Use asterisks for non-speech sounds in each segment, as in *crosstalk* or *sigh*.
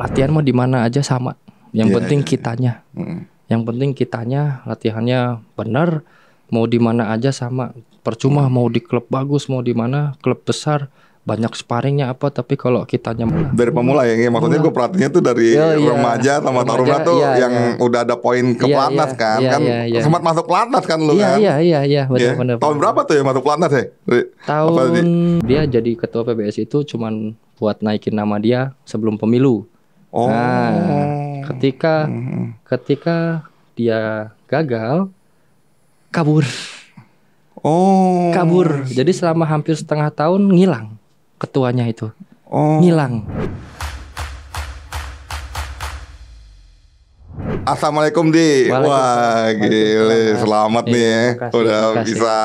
latihan mau di mana aja sama. Yang yeah, penting yeah, iya. kitanya. Yeah. Mm. Yang penting kitanya latihannya benar, mau di mana aja sama. Percuma mm. mau di klub bagus, mau di mana klub besar banyak sparringnya apa tapi kalau kitanya malah dari pemula ya, maksudnya gue perhatinya tuh dari ya, remaja sama taruna tuh ya, yang iya. udah ada poin ke ya, pelatnas ya, kan ya, kan ya, ya. sempat masuk pelatnas kan lu ya, kan iya iya iya benar benar tahun berapa tuh ya masuk pelatnas ya tahun dia jadi ketua PBS itu cuman buat naikin nama dia sebelum pemilu Oh. Nah, hmm. ketika hmm. ketika dia gagal kabur. Oh. Kabur. Jadi selama hampir setengah tahun ngilang ketuanya itu. Oh. Ngilang. Assalamualaikum di. Wah, gile, selamat eh, nih ya. Udah bisa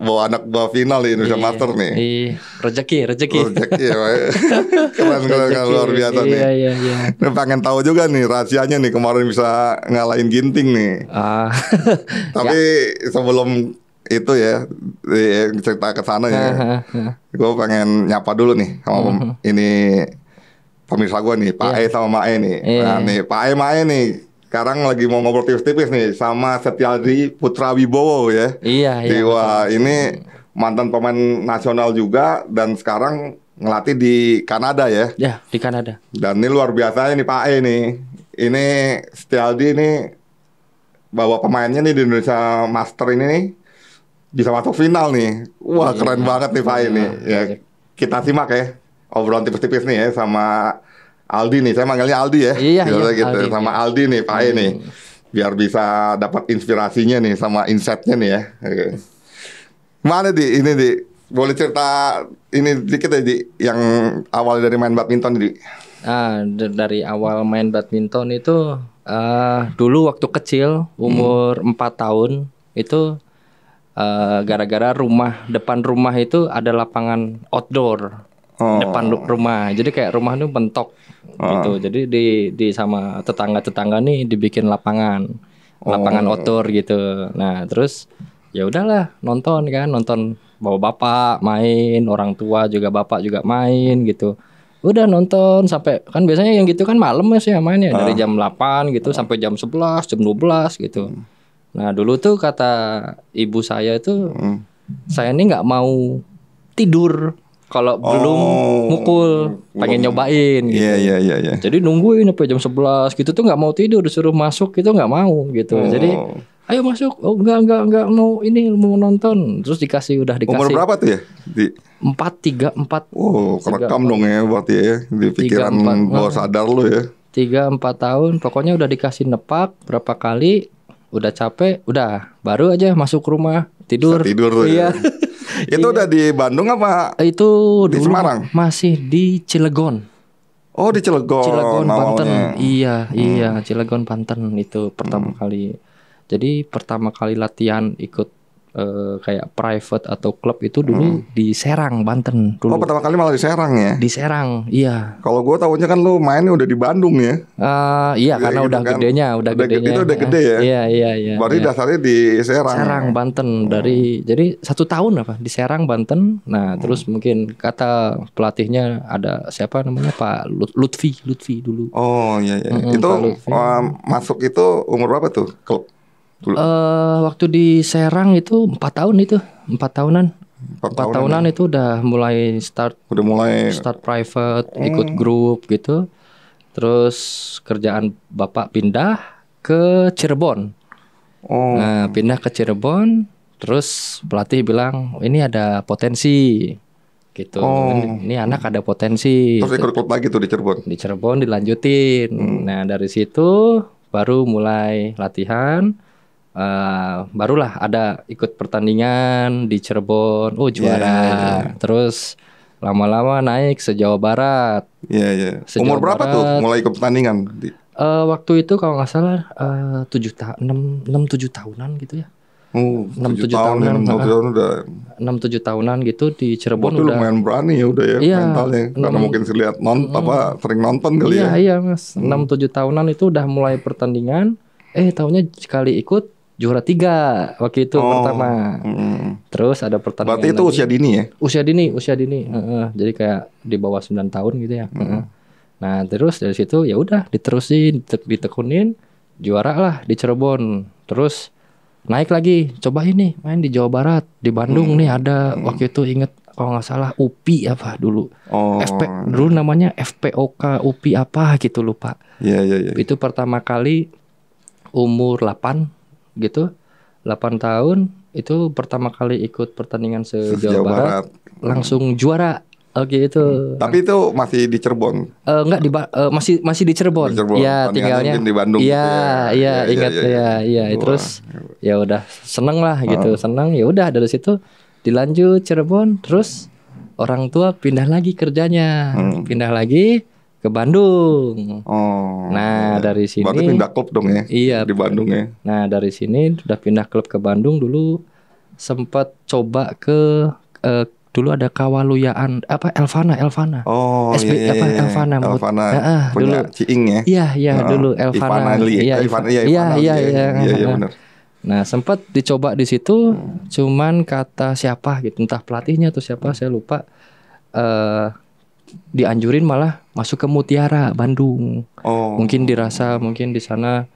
bawa anak gua final di Indonesia iya, Master nih. Iya, rezeki, rezeki. Rezeki, *laughs* keren keren luar biasa iya, nih. Iya, iya. iya. Nih pengen tahu juga nih rahasianya nih kemarin bisa ngalahin Ginting nih. Ah. *laughs* Tapi ya. sebelum itu ya cerita ke sana ya. Ah, ah, ah. gue pengen nyapa dulu nih sama uh hmm. -huh. ini pemirsa gue nih, Pak yeah. E sama E nih. Yeah. Nah, nih Pak E E nih sekarang lagi mau ngobrol tipis-tipis nih sama Setiadi Putra Wibowo ya. Iya, iya. Dewa ini mantan pemain nasional juga dan sekarang ngelatih di Kanada ya. Ya, di Kanada. Dan ini luar biasa ini Pak E nih. Ini Setiadi ini bawa pemainnya nih di Indonesia Master ini nih bisa masuk final nih. Wah, oh, keren iya. banget nih Pak E nih. Iya. Ya, kita simak ya obrolan tipis-tipis nih ya sama Aldi nih, saya manggilnya Aldi ya. Iya, gitu, iya, gitu. Aldi, sama iya. Aldi nih, Pak hmm. E nih. Biar bisa dapat inspirasinya nih sama insightnya nih ya. Mana di ini di boleh cerita ini dikit aja ya, di yang awal dari main badminton di. Ah, dari awal main badminton itu uh, dulu waktu kecil umur hmm. 4 tahun itu ah, gara-gara uh, gara rumah depan rumah itu ada lapangan outdoor oh. depan rumah. Jadi kayak rumah itu bentok oh. gitu. Jadi di di sama tetangga-tetangga nih dibikin lapangan. Oh. Lapangan oh. outdoor gitu. Nah, terus ya udahlah nonton kan, nonton bawa bapak main, orang tua juga bapak juga main gitu. Udah nonton sampai kan biasanya yang gitu kan malam ya sih ya ah. dari jam 8 gitu sampai jam 11, jam 12 gitu. Hmm. Nah, dulu tuh kata ibu saya itu hmm. saya ini nggak mau tidur kalau oh. belum mukul pengen nyobain iya, gitu. Iya iya iya iya. Jadi nungguin sampai jam 11 gitu tuh nggak mau tidur disuruh masuk gitu nggak mau gitu. Oh. Jadi ayo masuk. Oh enggak enggak enggak mau ini mau nonton. Terus dikasih udah dikasih. Umur berapa tuh ya? Di empat tiga empat oh kerekam dong ya berarti ya di pikiran 3, bawah nah. sadar lu ya tiga empat tahun pokoknya udah dikasih nepak berapa kali udah capek udah baru aja masuk rumah tidur Bisa tidur tuh ya. iya. ya *laughs* *laughs* itu iya. udah di Bandung apa? Itu di dulu Semarang. Masih di Cilegon. Oh, di Cilegon. Cilegon Banten. Iya, hmm. iya, Cilegon Banten itu pertama hmm. kali. Jadi pertama kali latihan ikut uh, kayak private atau klub itu dulu hmm. di Serang, Banten dulu. Oh, pertama kali malah di Serang ya? Di Serang, iya. Kalau gue tahunya kan lu mainnya udah di Bandung ya? Uh, iya, ya, karena gitu udah kan. gedenya, udah, udah gedenya. Itu udah gede ya? Iya, iya, iya. Berarti iya. dasarnya di Serang. Ya? Serang, Banten hmm. dari jadi satu tahun apa di Serang, Banten. Nah, hmm. terus mungkin kata pelatihnya ada siapa namanya Pak Lutfi, Lutfi dulu. Oh, iya iya. Hmm, itu um, masuk itu umur berapa tuh klub? Uh, waktu di Serang itu empat tahun itu empat tahunan. Empat tahunan, tahunan ya? itu udah mulai start. Udah mulai start private, hmm. ikut grup gitu. Terus kerjaan bapak pindah ke Cirebon. Oh. Nah, pindah ke Cirebon, terus pelatih bilang ini ada potensi gitu. Oh. Ini anak ada potensi. Terus gitu. ikut klub lagi tuh di Cirebon. Di Cirebon dilanjutin. Hmm. Nah dari situ baru mulai latihan Uh, barulah ada ikut pertandingan di Cirebon, oh juara. Yeah. Iya, iya. Terus lama-lama naik Jawa barat. Iya yeah, iya. Yeah. Umur berapa barat, tuh mulai ikut pertandingan? Uh, waktu itu kalau nggak salah eh, tujuh ta enam enam tujuh tahunan gitu ya. Uh, enam tujuh tahunan, enam tujuh tahun udah enam tujuh tahunan gitu di Cirebon Waktu udah lumayan berani ya udah ya iya, mentalnya karena 6, mungkin lihat non mm, apa sering nonton kali iya, ya. Iya iya mas mm. enam hmm. tujuh tahunan itu udah mulai pertandingan. Eh tahunya sekali ikut juara tiga waktu itu oh, pertama. Mm. Terus ada pertandingan. Berarti itu lagi. usia dini ya? Usia dini, usia dini. Mm. Uh, uh, jadi kayak di bawah 9 tahun gitu ya. Mm. Uh, nah terus dari situ ya udah diterusin, ditekunin, juara lah di Cirebon. Terus naik lagi, coba ini main di Jawa Barat, di Bandung mm. nih ada mm. waktu itu inget kalau nggak salah UPI apa dulu. Oh. FP, dulu namanya FPOK UPI apa gitu lupa. Iya yeah, iya yeah, iya. Yeah. Itu pertama kali umur 8 gitu 8 tahun itu pertama kali ikut pertandingan se Jawa Barat, Barat langsung juara Oke oh okay, itu. Hmm. Tapi itu masih di Cirebon. Uh, enggak di ba uh, masih masih di Cirebon. Di Cirebon. Ya, tinggalnya di Bandung. Iya, gitu ya. iya, iya, iya ingat iya, ya, ya, ya, ya. terus ya udah seneng lah gitu, uh. seneng ya udah dari situ dilanjut Cirebon terus orang tua pindah lagi kerjanya. Hmm. Pindah lagi ke Bandung. Oh. Nah, ya. dari sini Berarti pindah klub dong ya. Iya, di Bandung ya. Nah, dari sini sudah pindah klub ke Bandung dulu sempat coba ke uh, dulu ada Kawaluyaan apa Elvana Elvana. Oh, SB, iya, iya, iya, apa Elvana Elvana. Ya, ah, punya dulu Ciing ya. Iya, iya oh, dulu Elvana. Ivana, ya? iya, Ivana, ya? iya, Ivana, iya iya, iya, iya, iya, iya, iya, benar. Nah, sempat dicoba di situ hmm. cuman kata siapa gitu, entah pelatihnya atau siapa, saya lupa. uh, dianjurin malah masuk ke Mutiara Bandung. Oh. Mungkin dirasa mungkin di sana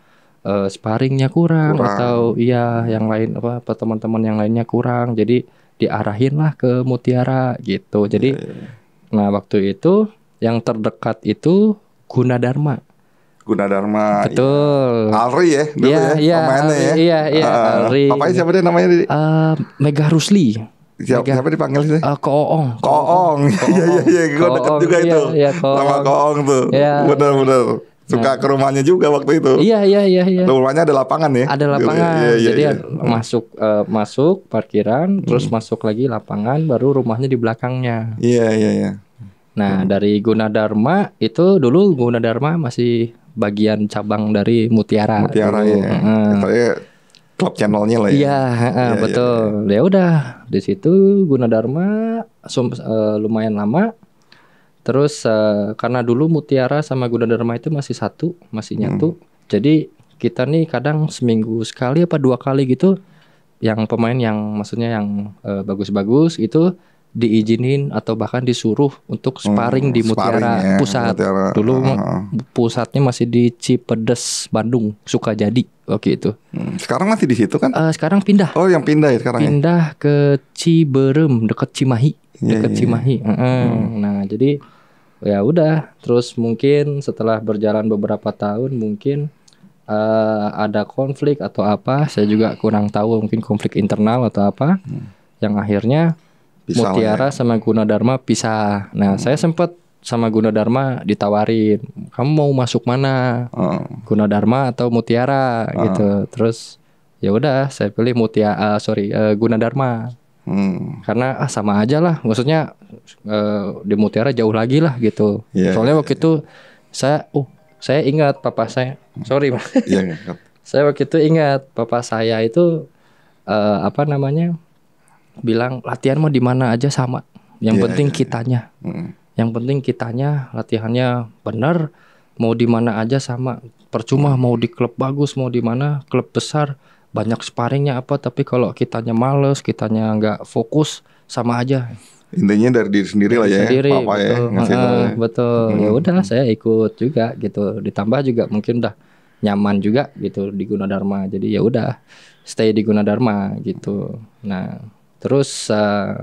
uh, sparringnya kurang, kurang atau iya yang lain apa, apa teman-teman yang lainnya kurang. Jadi diarahin lah ke Mutiara gitu. Jadi yeah. Iya, iya. nah waktu itu yang terdekat itu Gunadarma. Gunadarma. Iya. Betul. Ya. Alri ya dulu ya, ya, ya ya. Iya, iya, uh, Alri. Papanya siapa dia namanya? Uh, Mega Rusli. Siapa, siapa dipanggil sih? Uh, Koong. Koong. *laughs* Iya iya iya, gue deket juga iya, itu. Iya, koong. Sama Koong tuh. Iya. Bener-bener. Suka nah. ke rumahnya juga waktu itu. Iya iya iya iya. Rumahnya ada lapangan ya. Ada iya, lapangan. Iya, iya, Jadi iya. masuk uh, masuk parkiran, hmm. terus masuk lagi lapangan, baru rumahnya di belakangnya. Iya iya iya. Nah, hmm. dari Gunadarma itu dulu Gunadarma masih bagian cabang dari Mutiara. Mutiara ya. Hmm klub channelnya lah ya. Iya, ya, betul. Ya, ya. ya udah di situ Gunadarma sum, uh, lumayan lama. Terus uh, karena dulu Mutiara sama Gunadarma itu masih satu, masih hmm. nyatu. Hmm. Jadi kita nih kadang seminggu sekali apa dua kali gitu yang pemain yang maksudnya yang eh, bagus-bagus uh, itu diizinin atau bahkan disuruh untuk hmm, sparring hmm, di Mutiara sparring, ya, Pusat. Mutiara, Dulu uh, pusatnya masih di Cipedes, Bandung, suka jadi waktu itu. Hmm, sekarang masih di situ kan? Uh, sekarang pindah. Oh, yang pindah ya sekarang. Ya? Pindah ya? ke Ciberem dekat Cimahi, iya, dekat yeah. Iya. Cimahi. Uh Hmm. Nah, jadi ya udah, terus mungkin setelah berjalan beberapa tahun mungkin uh, ada konflik atau apa, saya juga kurang tahu mungkin konflik internal atau apa. Hmm. Yang akhirnya pisah Mutiara ya. sama Gunadarma pisah. Nah, hmm. saya sempat sama Gunadarma ditawarin, "Kamu mau masuk mana? Hmm. Gunadarma atau Mutiara?" Hmm. gitu. Terus ya udah, saya pilih Mutiara uh, eh, sorry, uh, Gunadarma. Hmm. Karena ah sama aja lah, maksudnya uh, di Mutiara jauh lagi lah gitu. Yeah, Soalnya yeah, waktu yeah. itu iya. saya uh saya ingat papa saya sorry yeah, *laughs* yeah, saya waktu itu ingat papa saya itu uh, apa namanya bilang latihan mau di mana aja sama. Yang yeah, penting yeah, iya. kitanya. Yeah. Yang penting kitanya latihannya benar, mau di mana aja sama. Percuma mm. mau di klub bagus, mau di mana klub besar banyak sparringnya apa, tapi kalau kitanya males, kitanya nggak fokus sama aja. Intinya dari diri sendiri lah ya. Sendiri, Papa ya, ya. betul. Ya, ngasih ya. Betul. Hmm. Ya udah saya ikut juga gitu. Ditambah juga mungkin udah nyaman juga gitu di Gunadarma. Jadi ya udah stay di Gunadarma gitu. Nah, Terus uh,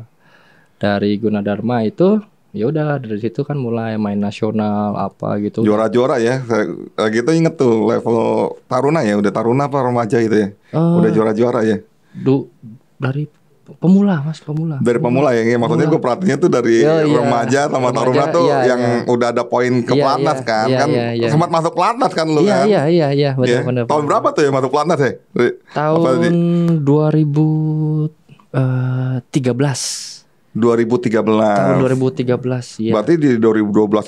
dari Gunadarma itu ya udah dari situ kan mulai main nasional apa gitu. Juara-juara ya. gitu inget tuh level taruna ya, udah taruna apa remaja itu ya. Uh, udah juara-juara ya. Du, dari pemula mas pemula dari pemula, pemula ya, ya maksudnya gue perhatinya tuh dari oh, iya. remaja sama taruna tuh iya, yang iya. udah ada poin ke iya, iya, pelatnas iya, kan iya, kan iya, iya. sempat masuk pelatnas kan lu iya, kan iya iya iya ya. tahun berapa tuh ya masuk pelatnas ya tahun dua ribu Uh, 13 2013. Tahun 2013, ya. Berarti di 2012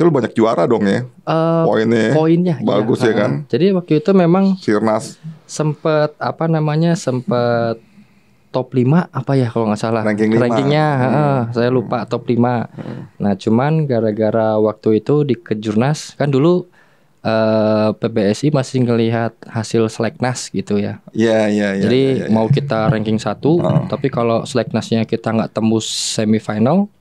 itu banyak juara dong ya. Uh, poinnya. Ya? Poinnya. Iya. Bagus ya, ya kan. Uh, jadi waktu itu memang Sirnas sempet apa namanya? sempet top 5 apa ya kalau nggak salah. Ranking 5. Rankingnya, hmm. uh, saya lupa top 5. Hmm. Nah, cuman gara-gara waktu itu di Kejurnas kan dulu uh, eh, PBSI masih ngelihat hasil seleknas gitu ya. Iya yeah, iya. Yeah, yeah, Jadi yeah, yeah, yeah. mau iya. kita ranking satu, oh. tapi kalau seleknasnya kita nggak tembus semifinal,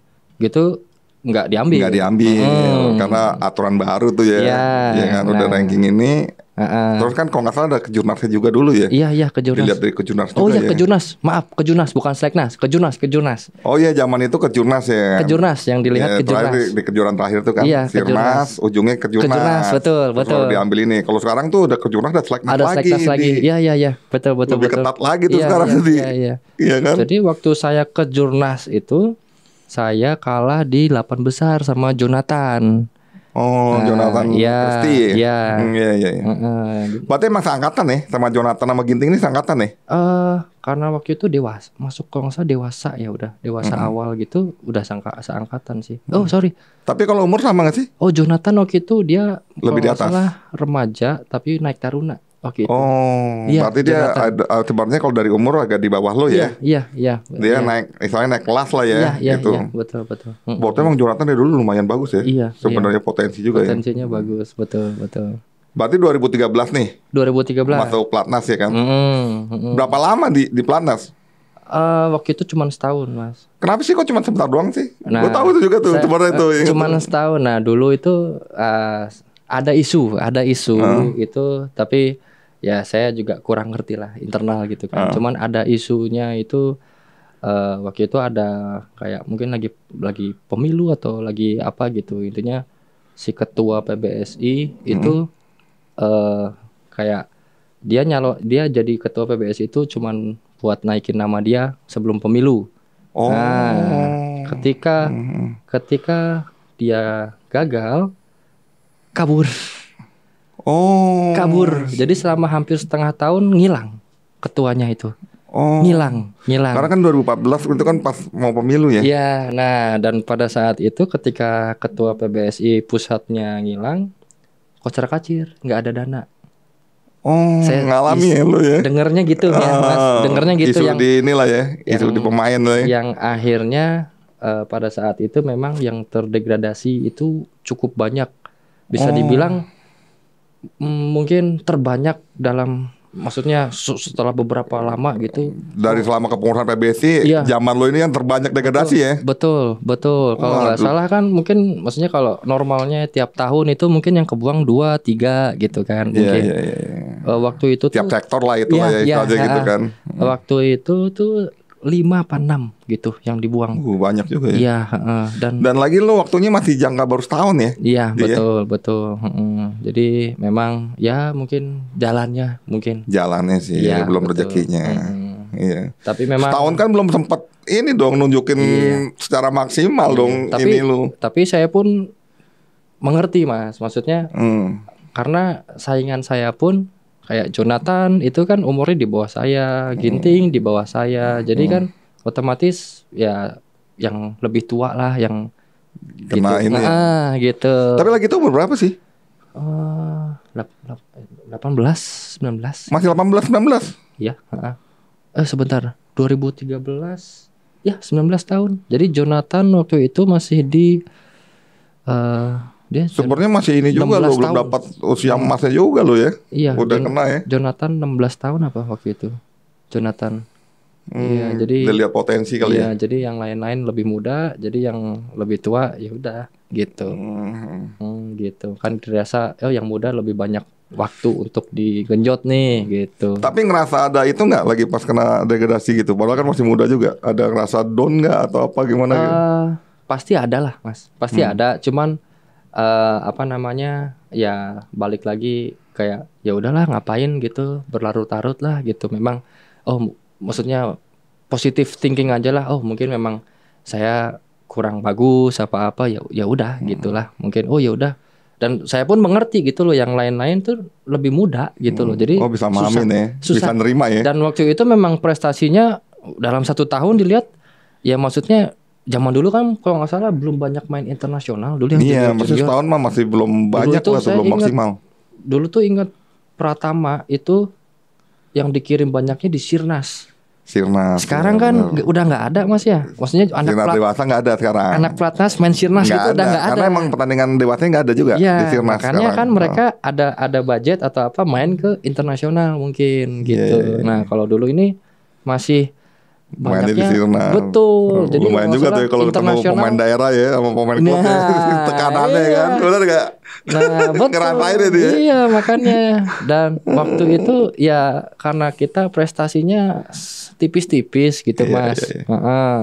gitu nggak diambil. Nggak diambil hmm. karena aturan baru tuh ya. Iya. Yeah, iya kan, ya nah. udah ranking ini Uh, Terus kan kalau nggak salah ada kejurnasnya juga dulu ya? Iya iya kejurnas. Dilihat dari kejurnas. Oh iya ya. kejurnas, maaf kejurnas bukan seleknas, kejurnas kejurnas. Oh iya zaman itu kejurnas ya. Kejurnas yang dilihat ya, kejurnas. Terakhir, di, di kejuran terakhir tuh kan. Iya, Sirnas, kejurnas. ujungnya kejurnas. Kejurnas betul Terus betul. diambil ini. Kalau sekarang tuh udah kejurnas ada seleknas ada lagi. Ada seleknas lagi. Iya iya iya betul betul Lebih betul. ketat lagi tuh iya, sekarang iya, iya, iya. iya kan. Jadi waktu saya kejurnas itu saya kalah di delapan besar sama Jonathan. Oh, uh, Jonathan ya, Christie. Iya. Hmm, iya. Iya, iya, iya. Berarti emang seangkatan nih sama Jonathan sama Ginting ini seangkatan nih? Eh, uh, karena waktu itu dewasa masuk kalau nggak dewasa ya udah, dewasa uh-huh. awal gitu udah sangka seangkatan sih. Uh-huh. Oh, sorry. Tapi kalau umur sama nggak sih? Oh, Jonathan waktu itu dia lebih di atas. Salah, remaja tapi naik taruna waktu itu. Oh, ya, berarti dia ada, sebenarnya eh, kalau dari umur agak di bawah lo ya? Iya, iya. iya dia ya. naik, misalnya naik kelas lah ya. Iya, iya, gitu. iya betul, betul. Bahwa emang Jonathan dari dulu lumayan bagus ya? Iya. iya. Sebenarnya iya. potensi juga Potensinya ya? Potensinya bagus, betul, betul. Berarti 2013 nih? 2013. Masuk Platnas ya kan? Mm, mm. Berapa lama di, di Platnas? Uh, eh, waktu itu cuma setahun mas. Kenapa sih kok cuma sebentar doang sih? Nah, Gue tahu itu juga tuh sebenarnya itu. Cuma setahun. Nah dulu itu uh, ada isu, ada isu hmm. itu tapi ya saya juga kurang ngerti lah internal gitu kan. Uh. Cuman ada isunya itu uh, waktu itu ada kayak mungkin lagi lagi pemilu atau lagi apa gitu. Intinya si ketua PBSI hmm. itu uh, eh, kayak dia nyalo dia jadi ketua PBSI itu cuman buat naikin nama dia sebelum pemilu. Oh. Nah, ketika hmm. ketika dia gagal kabur. Oh. Kabur. Jadi selama hampir setengah tahun ngilang ketuanya itu. Oh. Ngilang, ngilang. Karena kan 2014 itu kan pas mau pemilu ya. Iya, nah dan pada saat itu ketika ketua PBSI pusatnya ngilang, kocar kacir, nggak ada dana. Oh, saya ngalami ya lo ya. Dengernya gitu uh, ya, Mas. Ah, dengernya gitu isu yang di inilah ya, itu di pemain lah ya. Yang akhirnya uh, pada saat itu memang yang terdegradasi itu cukup banyak. Bisa oh. dibilang mungkin terbanyak dalam maksudnya setelah beberapa lama gitu dari selama kepengurusan PBC iya. zaman lo ini yang terbanyak degradasi betul, ya betul betul kalau nggak salah kan mungkin maksudnya kalau normalnya tiap tahun itu mungkin yang kebuang dua tiga gitu kan iya, mungkin yeah, yeah, yeah. waktu itu tiap tuh, sektor lah itu yeah, lah ya yeah, aja yeah, gitu kan waktu itu tuh lima apa enam gitu yang dibuang. Uh, banyak juga ya. Iya, uh, dan dan lagi lo waktunya masih jangka baru setahun ya. Iya, ya? betul, betul. Uh, jadi memang ya mungkin jalannya mungkin. Jalannya sih, ya, belum betul. rezekinya. Uh, iya. Tapi memang setahun kan belum sempat ini dong nunjukin iya. secara maksimal iya. dong tapi, ini lo. Tapi saya pun mengerti, Mas. Maksudnya hmm. karena saingan saya pun kayak Jonathan itu kan umurnya di bawah saya, hmm. Ginting di bawah saya. Hmm. Jadi kan otomatis ya yang lebih tua lah yang gitu. kena gitu. ini. Ya. Ah, gitu. Tapi lagi itu umur berapa sih? Uh, 18 19. Masih 18 19. Iya, heeh. Eh sebentar, 2013. Ya, 19 tahun. Jadi Jonathan waktu itu masih di uh, dia Sebenarnya masih ini juga loh, belum dapat usia emasnya juga loh ya. Iya. Udah Jon kena ya. Jonathan 16 tahun apa waktu itu? Jonathan. Hmm, iya, hmm, jadi udah lihat potensi kali iya, ya. jadi yang lain-lain lebih muda, jadi yang lebih tua ya udah gitu. Hmm. hmm, gitu. Kan terasa oh yang muda lebih banyak waktu untuk digenjot nih gitu. Tapi ngerasa ada itu nggak lagi pas kena degradasi gitu? Padahal kan masih muda juga. Ada ngerasa down nggak atau apa gimana? Uh, gitu? Ah, pasti ada lah, mas. Pasti hmm. ada. Cuman uh, apa namanya ya balik lagi kayak ya udahlah ngapain gitu berlarut-larut lah gitu memang oh maksudnya positif thinking aja lah oh mungkin memang saya kurang bagus apa apa ya ya udah hmm. gitulah mungkin oh ya udah dan saya pun mengerti gitu loh yang lain-lain tuh lebih muda gitu loh hmm. jadi oh bisa mamin susah, ya susah. bisa nerima ya dan waktu itu memang prestasinya dalam satu tahun dilihat ya maksudnya zaman dulu kan kalau nggak salah belum banyak main internasional dulu yang iya masih setahun mah masih belum banyak lah lah belum maksimal dulu tuh ingat Pratama itu yang dikirim banyaknya di Sirnas Sirnas sekarang kan bener. udah nggak ada mas ya maksudnya anak Sirnas dewasa nggak ada sekarang anak Pratnas main Sirnas gak itu ada. udah nggak ada karena emang pertandingan dewasanya nggak ada juga ya, di Sirnas makanya sekarang. kan mereka oh. ada ada budget atau apa main ke internasional mungkin gitu yeah. Iya, iya. nah kalau dulu ini masih Pemainnya di sini, nah, Betul. Nah, Jadi lumayan juga tuh kalau ketemu pemain daerah ya sama pemain klub ya. nah, *laughs* tekanannya iya. kan. Benar gak? Nah, *laughs* betul. Ngerasain ya Iya, makanya. Dan waktu itu ya karena kita prestasinya tipis-tipis gitu, iya, Mas. Iya, iya. Uh -huh.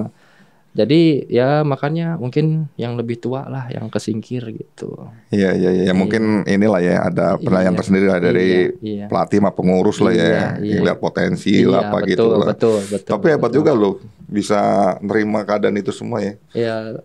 Jadi ya makanya mungkin yang lebih tua lah yang kesingkir gitu. Iya iya iya, iya mungkin iya. inilah ya ada iya. penilaian iya, tersendiri lah dari iya, iya. pelatih ma pengurus iya, lah ya. Iya, iya. Lihat potensi iya, lah apa betul, gitu lah. Betul betul. Tapi hebat juga loh bisa nerima keadaan itu semua ya. Iya.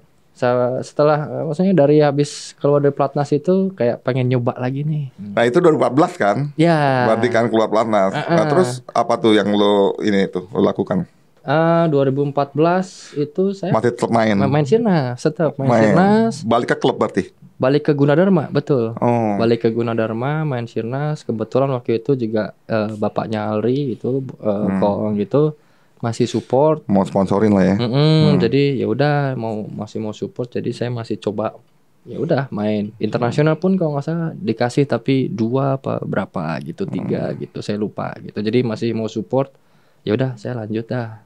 Setelah eh, maksudnya dari habis keluar dari pelatnas itu kayak pengen nyoba lagi nih. Nah itu 2014 kan? Iya. Berarti kan keluar pelatnas. Uh -uh. Nah terus apa tuh yang lo ini itu lo lakukan? 2014 eh, itu saya Mati tetap main. Main sirnas, tetap main, main sirnas. Balik ke klub berarti. Balik ke Gunadarma, betul. Oh. Balik ke Gunadarma, main sirnas. Kebetulan waktu itu juga uh, bapaknya Alri itu uh, eh, hmm. Kong gitu masih support. Mau sponsorin lah ya. Mm -mm, hmm. Jadi ya udah mau masih mau support, jadi saya masih coba ya udah main internasional pun kalau nggak salah dikasih tapi dua apa berapa gitu tiga hmm. gitu saya lupa gitu jadi masih mau support ya udah saya lanjut dah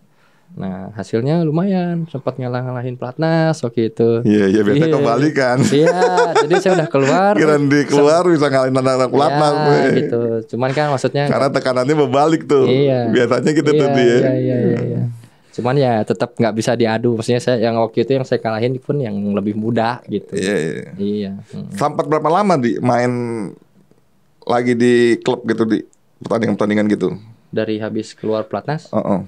Nah hasilnya lumayan sempat ngalah-ngalahin platnas waktu itu. Iya yeah, iya yeah, biasanya yeah. kembali kan. Iya yeah, jadi saya udah keluar. Kira di keluar bisa ngalahin anak-anak ya, platnas Iya yeah, gitu. Cuman kan maksudnya. Karena kan tekanannya berbalik tuh. Iya. Yeah. Biasanya gitu yeah, tuh iya, dia. Iya iya iya. iya. Cuman ya tetap nggak bisa diadu. Maksudnya saya yang waktu itu yang saya kalahin pun yang lebih mudah gitu. Iya yeah, iya. Iya. Hmm. Sampai berapa lama di main lagi di klub gitu di pertandingan-pertandingan gitu? Dari habis keluar platnas Uh -uh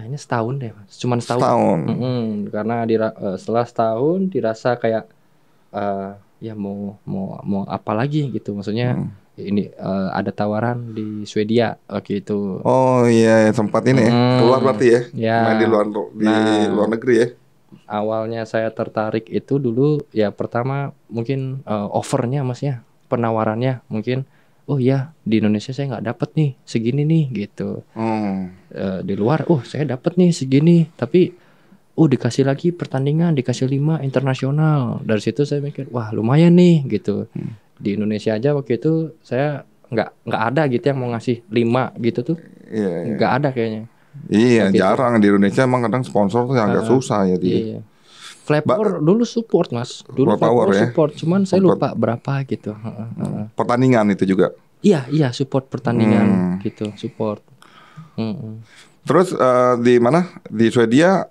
kayaknya setahun deh mas cuma setahun, setahun. Mm -hmm. karena dira uh, setelah setahun dirasa kayak uh, ya mau mau mau apa lagi gitu maksudnya hmm. ini uh, ada tawaran di Swedia waktu itu oh iya tempat iya, ini hmm. ya. keluar berarti ya, yeah. main di luar di nah, luar negeri ya awalnya saya tertarik itu dulu ya pertama mungkin uh, overnya mas ya penawarannya mungkin oh ya di Indonesia saya nggak dapat nih segini nih gitu hmm. e, di luar oh saya dapat nih segini tapi oh dikasih lagi pertandingan dikasih lima internasional dari situ saya mikir wah lumayan nih gitu hmm. di Indonesia aja waktu itu saya nggak nggak ada gitu yang mau ngasih lima gitu tuh yeah, yeah. ada kayaknya iya yeah, gitu. jarang di Indonesia emang kadang sponsor tuh agak uh, susah ya dia iya, Yeah. Flypower ba dulu support mas, dulu power ya? support, cuman saya lupa berapa gitu. Pertandingan itu juga? Iya iya support pertandingan hmm. gitu support. Hmm. Terus uh, di mana di Swedia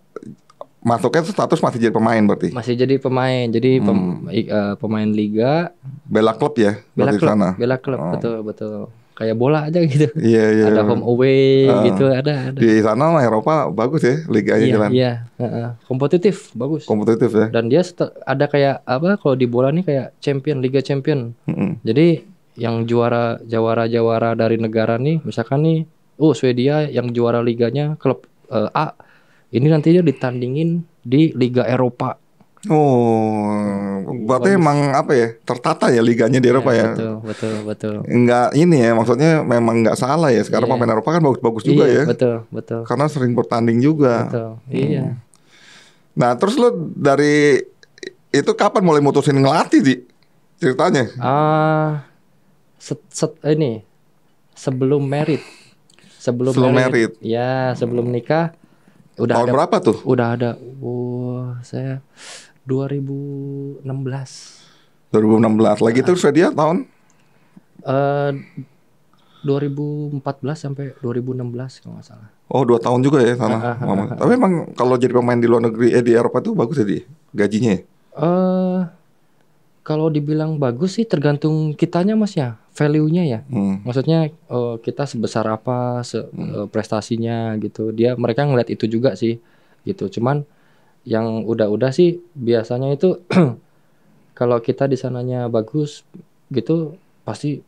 masuknya status masih jadi pemain berarti? Masih jadi pemain, jadi pem, uh, pemain liga. Bela klub ya? Bela klub, bela klub oh. betul betul kayak bola aja gitu. Iya, iya. Ada home away uh, gitu, ada, ada. Di sana lah Eropa bagus ya liga iya, jalan. Iya, uh, kompetitif, bagus. Kompetitif ya. Dan dia ada kayak apa kalau di bola nih kayak champion, liga champion. Mm -hmm. Jadi yang juara jawara-jawara dari negara nih, misalkan nih oh Swedia yang juara liganya klub uh, A ini nanti dia ditandingin di Liga Eropa Oh, iya, berarti Bagus. emang apa ya tertata ya liganya di iya, Eropa ya? Betul, betul, betul. Enggak ini ya maksudnya memang enggak salah ya sekarang yeah. pemain Eropa kan bagus-bagus juga yeah, ya. Betul, betul. Karena sering bertanding juga. Betul, iya. Hmm. Nah terus lo dari itu kapan mulai mutusin ngelatih sih ceritanya? Ah, uh, set, set ini sebelum merit, sebelum, sebelum merit. merit, ya sebelum nikah. Udah Tahun ada, berapa tuh? Udah ada. Wah, wow, saya 2016. 2016. Lagi itu dia tahun? Uh, eh, 2014 sampai 2016 kalau nggak salah. Oh dua tahun juga ya sana. Ah, ah, ah, Tapi emang kalau jadi pemain di luar negeri eh, di Eropa tuh bagus ya gajinya? Ya? Eh uh, kalau dibilang bagus sih tergantung kitanya mas ya value-nya ya. Hmm. Maksudnya uh, kita sebesar apa se hmm. Eh, prestasinya gitu. Dia mereka ngeliat itu juga sih gitu. Cuman yang udah-udah sih biasanya itu *clears throat* kalau kita di sananya bagus gitu pasti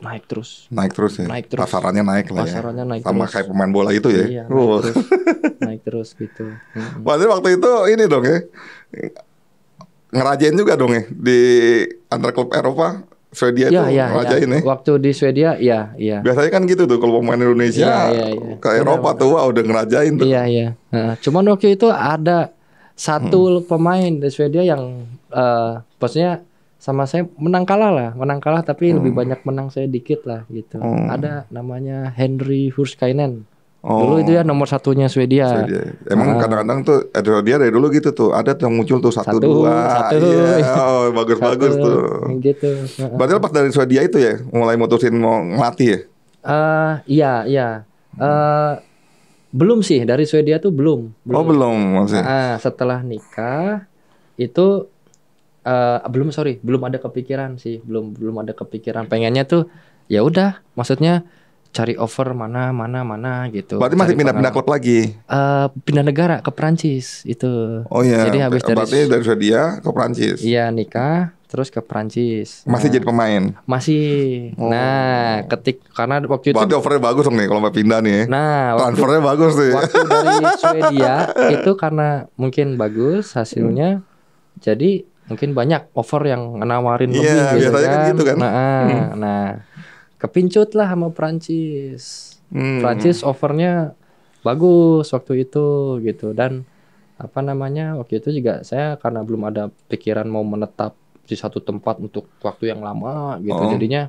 naik terus. Naik terus ya. Naik terus. Pasarannya naik lah ya. Pasarannya naik Sama terus. kayak pemain bola itu ya. Iya, naik, terus. *laughs* naik terus gitu. Berarti waktu itu ini dong ya. Ngerajain juga dong ya di antar klub Eropa Swedia ya, itu ya, ngerajain ya. ya. Waktu di Swedia, ya, ya. Biasanya kan gitu tuh kalau pemain Indonesia ya, ya, ya. ke Eropa ya, tuh wah udah ngerajain tuh. Iya, iya. Nah, cuman waktu itu ada satu hmm. pemain di Swedia yang uh, eh, posnya sama saya menang kalah lah, menang kalah tapi hmm. lebih banyak menang saya dikit lah gitu. Hmm. Ada namanya Henry Hurskainen. Oh. Dulu itu ya oh. nomor satunya Swedia. Swedia. Ya. Emang kadang ah. kadang-kadang tuh eh, dia dari dulu gitu tuh ada yang muncul tuh satu, satu dua, satu. Yeah. *laughs* Oh, bagus satu, bagus tuh. Gitu. Berarti lepas dari Swedia itu ya mulai mutusin mau ngelatih ya? Uh, iya iya. Uh, belum sih dari Swedia tuh belum. belum. Oh belum maksudnya. Uh, setelah nikah itu uh, belum sorry belum ada kepikiran sih belum belum ada kepikiran pengennya tuh ya udah maksudnya cari over mana mana mana gitu. Berarti masih pindah-pindah klub lagi? Uh, pindah negara ke Prancis itu. Oh iya. Jadi habis dari berarti dari Swedia ke Prancis. Iya nikah terus ke Prancis. Masih nah. jadi pemain? Masih. Oh. Nah ketik karena waktu itu. Berarti overnya bagus dong nih kalau mau pindah nih. Nah transfernya waktu, bagus sih. Waktu dari *laughs* Swedia itu karena mungkin bagus hasilnya. Hmm. Jadi mungkin banyak over yang nawarin yeah, lebih gitu biasanya kan, kan gitu kan. Nah, hmm. nah kepincut lah sama Prancis. Hmm. Prancis hmm. overnya bagus waktu itu gitu dan apa namanya waktu itu juga saya karena belum ada pikiran mau menetap di satu tempat untuk waktu yang lama gitu oh. jadinya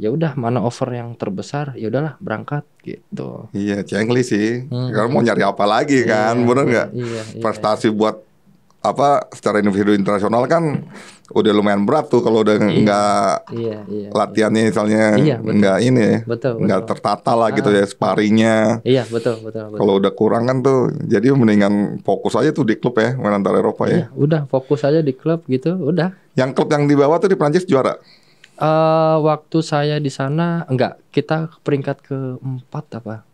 ya udah mana over yang terbesar ya udahlah berangkat gitu iya cengli sih hmm. karena mau nyari apa lagi kan iya, bener nggak iya, iya, prestasi iya. buat apa secara individu internasional kan udah lumayan berat tuh kalau udah iya. nggak iya, iya, latihannya iya. misalnya nggak ini ya, betul, nggak tertata lah gitu ah. ya sparingnya iya betul betul, betul. kalau udah kurang kan tuh jadi mendingan fokus aja tuh di klub ya main antar Eropa ya iya, udah fokus aja di klub gitu udah yang klub yang dibawa tuh di Prancis juara uh, waktu saya di sana enggak kita peringkat keempat apa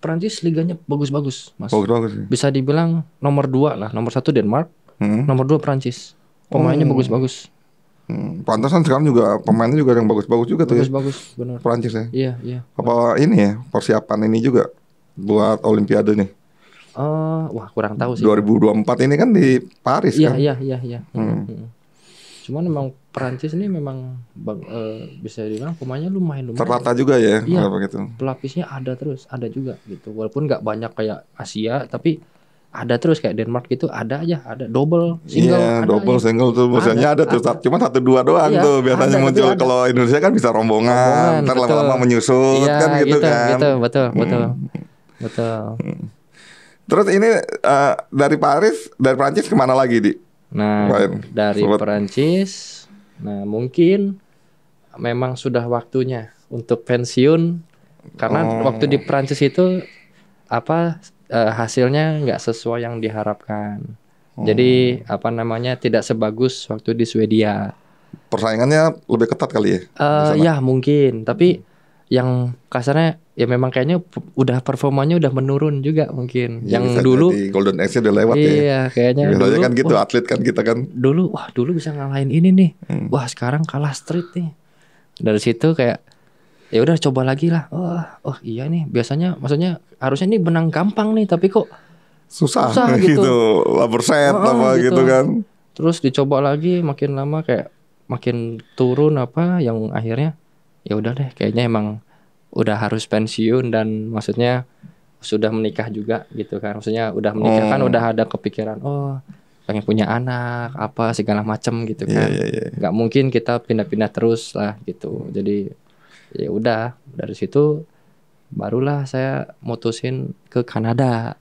Prancis liganya bagus-bagus mas bagus-bagus ya. bisa dibilang nomor dua lah nomor satu Denmark Hmm. Nomor dua Prancis. Pemainnya hmm. bagus-bagus. Hmm. Pantasan sekarang juga pemainnya juga yang bagus-bagus juga bagus, tuh ya. bagus ya. benar. Prancis ya. Iya, iya. Apa ini ya persiapan ini juga buat Olimpiade nih? Uh, wah kurang tahu sih. 2024 ini kan di Paris iya, kan? Iya, iya, iya. Hmm. Hmm. Cuman memang Prancis ini memang bang, uh, eh, bisa dibilang pemainnya lumayan lumayan. terlata juga ya, iya, begitu. Pelapisnya ada terus, ada juga gitu. Walaupun nggak banyak kayak Asia, tapi ada terus kayak Denmark gitu ada aja ada double single yeah, ada double aja. single tuh biasanya ada, ada tuh ada. cuma satu dua doang iya, tuh biasanya ada, muncul kalau Indonesia kan bisa rombongan, rombongan ntar lama-lama menyusut iya, kan gitu, gitu kan gitu, betul hmm. betul hmm. betul terus ini uh, dari Paris dari Prancis kemana lagi di nah dari Sobat. Prancis nah mungkin memang sudah waktunya untuk pensiun karena oh. waktu di Prancis itu apa uh, hasilnya nggak sesuai yang diharapkan. Hmm. Jadi oh. apa namanya tidak sebagus waktu di Swedia. Persaingannya lebih ketat kali ya? Uh, ya mungkin, tapi hmm. yang kasarnya ya memang kayaknya udah performanya udah menurun juga mungkin. Ya, yang dulu di Golden Age udah lewat iya, ya. Iya, kayaknya Biasanya dulu kan gitu wah, atlet kan kita kan. Dulu wah dulu bisa ngalahin ini nih. Hmm. Wah, sekarang kalah street nih. Dari situ kayak ya udah coba lagi lah oh, oh iya nih biasanya maksudnya harusnya ini benang gampang nih tapi kok susah, susah *laughs* gitu lah persen oh, apa gitu. gitu kan terus dicoba lagi makin lama kayak makin turun apa yang akhirnya ya udah deh kayaknya emang udah harus pensiun dan maksudnya sudah menikah juga gitu kan maksudnya udah menikah kan, oh. kan udah ada kepikiran oh pengen punya anak apa segala macam gitu iya, kan yeah, yeah, yeah. mungkin kita pindah-pindah terus lah gitu jadi ya udah dari situ barulah saya mutusin ke Kanada